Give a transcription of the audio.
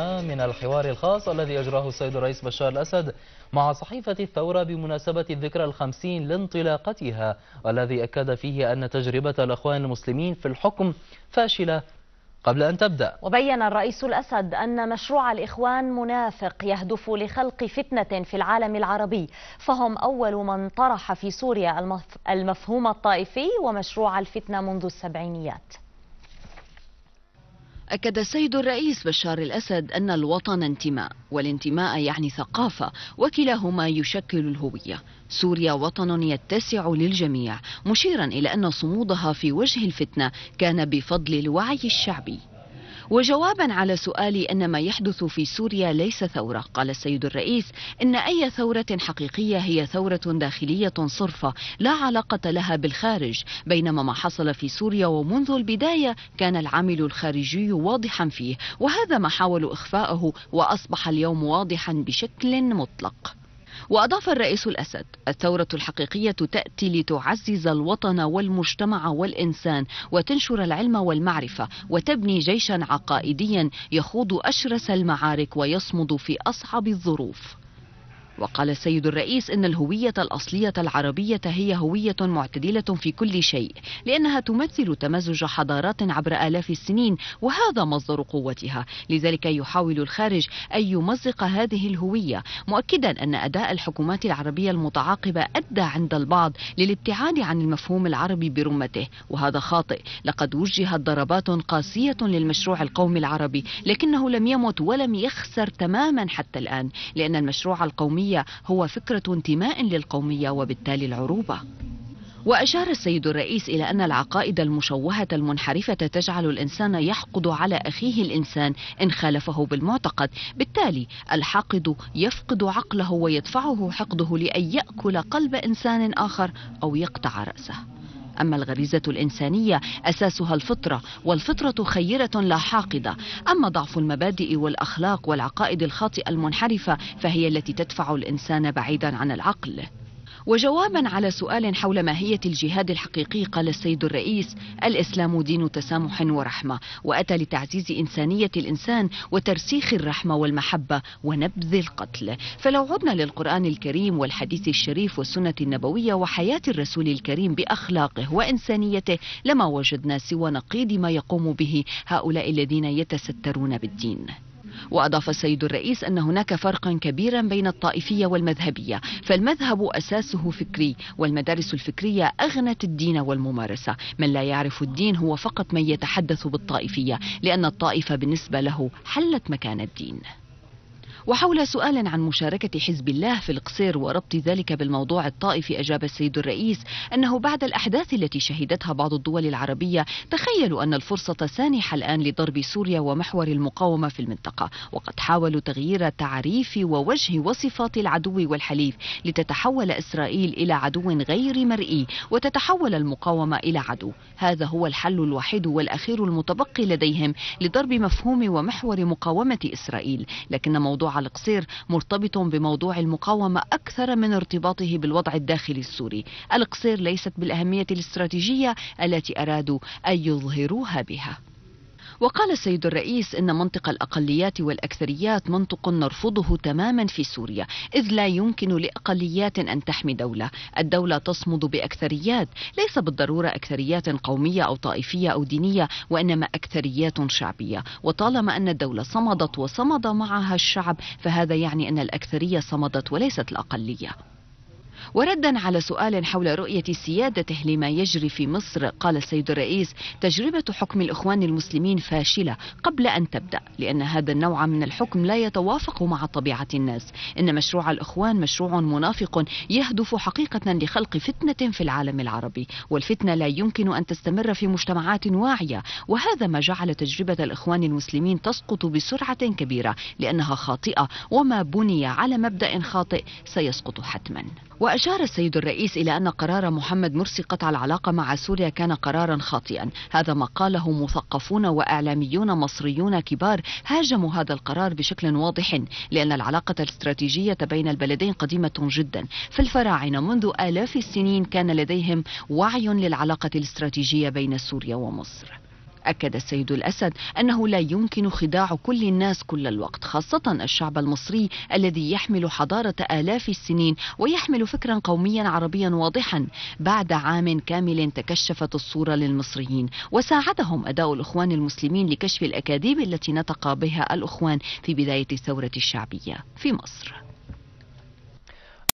من الحوار الخاص الذي أجراه السيد الرئيس بشار الأسد مع صحيفة الثورة بمناسبة الذكرى الخمسين لانطلاقتها والذي أكد فيه أن تجربة الأخوان المسلمين في الحكم فاشلة قبل أن تبدأ وبين الرئيس الأسد أن مشروع الإخوان منافق يهدف لخلق فتنة في العالم العربي فهم أول من طرح في سوريا المفهوم الطائفي ومشروع الفتنة منذ السبعينيات أكد السيد الرئيس بشار الأسد أن الوطن انتماء والانتماء يعني ثقافة وكلاهما يشكل الهوية سوريا وطن يتسع للجميع مشيرا إلى أن صمودها في وجه الفتنة كان بفضل الوعي الشعبي وجوابا على سؤالي أن ما يحدث في سوريا ليس ثورة قال السيد الرئيس إن أي ثورة حقيقية هي ثورة داخلية صرفة لا علاقة لها بالخارج بينما ما حصل في سوريا ومنذ البداية كان العامل الخارجي واضحا فيه وهذا ما حاولوا إخفاءه وأصبح اليوم واضحا بشكل مطلق وأضاف الرئيس الأسد الثورة الحقيقية تأتي لتعزز الوطن والمجتمع والإنسان وتنشر العلم والمعرفة وتبني جيشا عقائديا يخوض أشرس المعارك ويصمد في أصعب الظروف وقال السيد الرئيس إن الهوية الأصلية العربية هي هوية معتدلة في كل شيء لأنها تمثل تمزج حضارات عبر آلاف السنين وهذا مصدر قوتها لذلك يحاول الخارج أن يمزق هذه الهوية مؤكدا أن أداء الحكومات العربية المتعاقبة أدى عند البعض للابتعاد عن المفهوم العربي برمته وهذا خاطئ لقد وجهت ضربات قاسية للمشروع القومي العربي لكنه لم يمت ولم يخسر تماما حتى الآن لأن المشروع القومي الإسلامية هو فكرة انتماء للقومية وبالتالي العروبة وأشار السيد الرئيس إلى أن العقائد المشوهة المنحرفة تجعل الإنسان يحقد على أخيه الإنسان إن خالفه بالمعتقد بالتالي الحاقد يفقد عقله ويدفعه حقده لأن يأكل قلب إنسان آخر أو يقطع رأسه أما الغريزة الإنسانية أساسها الفطرة والفطرة خيرة لا حاقدة أما ضعف المبادئ والأخلاق والعقائد الخاطئة المنحرفة فهي التي تدفع الإنسان بعيدا عن العقل وجوابا على سؤال حول ماهية الجهاد الحقيقي قال السيد الرئيس الإسلام دين تسامح ورحمة وأتى لتعزيز إنسانية الإنسان وترسيخ الرحمة والمحبة ونبذ القتل فلو عدنا للقرآن الكريم والحديث الشريف والسنة النبوية وحياة الرسول الكريم بأخلاقه وإنسانيته لما وجدنا سوى نقيض ما يقوم به هؤلاء الذين يتسترون بالدين وأضاف السيد الرئيس أن هناك فرقا كبيرا بين الطائفية والمذهبية فالمذهب أساسه فكري والمدارس الفكرية أغنت الدين والممارسة من لا يعرف الدين هو فقط من يتحدث بالطائفية لأن الطائفة بالنسبة له حلت مكان الدين وحول سؤال عن مشاركة حزب الله في القصير وربط ذلك بالموضوع الطائفي أجاب السيد الرئيس أنه بعد الأحداث التي شهدتها بعض الدول العربية تخيلوا أن الفرصة سانحة الآن لضرب سوريا ومحور المقاومة في المنطقة وقد حاولوا تغيير تعريف ووجه وصفات العدو والحليف لتتحول إسرائيل إلى عدو غير مرئي وتتحول المقاومة إلى عدو هذا هو الحل الوحيد والأخير المتبقي لديهم لضرب مفهوم ومحور مقاومة إسرائيل لكن موضوع القصير مرتبط بموضوع المقاومة أكثر من ارتباطه بالوضع الداخلي السوري القصير ليست بالأهمية الاستراتيجية التي أرادوا أن يظهروها بها وقال السيد الرئيس إن منطق الأقليات والأكثريات منطق نرفضه تماما في سوريا إذ لا يمكن لأقليات أن تحمي دولة الدولة تصمد بأكثريات ليس بالضرورة أكثريات قومية أو طائفية أو دينية وإنما أكثريات شعبية وطالما أن الدولة صمدت وصمد معها الشعب فهذا يعني أن الأكثرية صمدت وليست الأقلية وردا على سؤال حول رؤية سيادته لما يجري في مصر قال السيد الرئيس تجربة حكم الإخوان المسلمين فاشلة قبل أن تبدأ لأن هذا النوع من الحكم لا يتوافق مع طبيعة الناس إن مشروع الإخوان مشروع منافق يهدف حقيقة لخلق فتنة في العالم العربي والفتنة لا يمكن أن تستمر في مجتمعات واعية وهذا ما جعل تجربة الإخوان المسلمين تسقط بسرعة كبيرة لأنها خاطئة وما بني على مبدأ خاطئ سيسقط حتما وأشار السيد الرئيس إلى أن قرار محمد مرسي قطع العلاقة مع سوريا كان قرارا خاطئا هذا ما قاله مثقفون وإعلاميون مصريون كبار هاجموا هذا القرار بشكل واضح لأن العلاقة الاستراتيجية بين البلدين قديمة جدا فالفراعنة منذ آلاف السنين كان لديهم وعي للعلاقة الاستراتيجية بين سوريا ومصر أكد السيد الأسد أنه لا يمكن خداع كل الناس كل الوقت خاصة الشعب المصري الذي يحمل حضارة آلاف السنين ويحمل فكرا قوميا عربيا واضحا بعد عام كامل تكشفت الصورة للمصريين وساعدهم أداء الإخوان المسلمين لكشف الأكاذيب التي نطق بها الإخوان في بداية الثورة الشعبية في مصر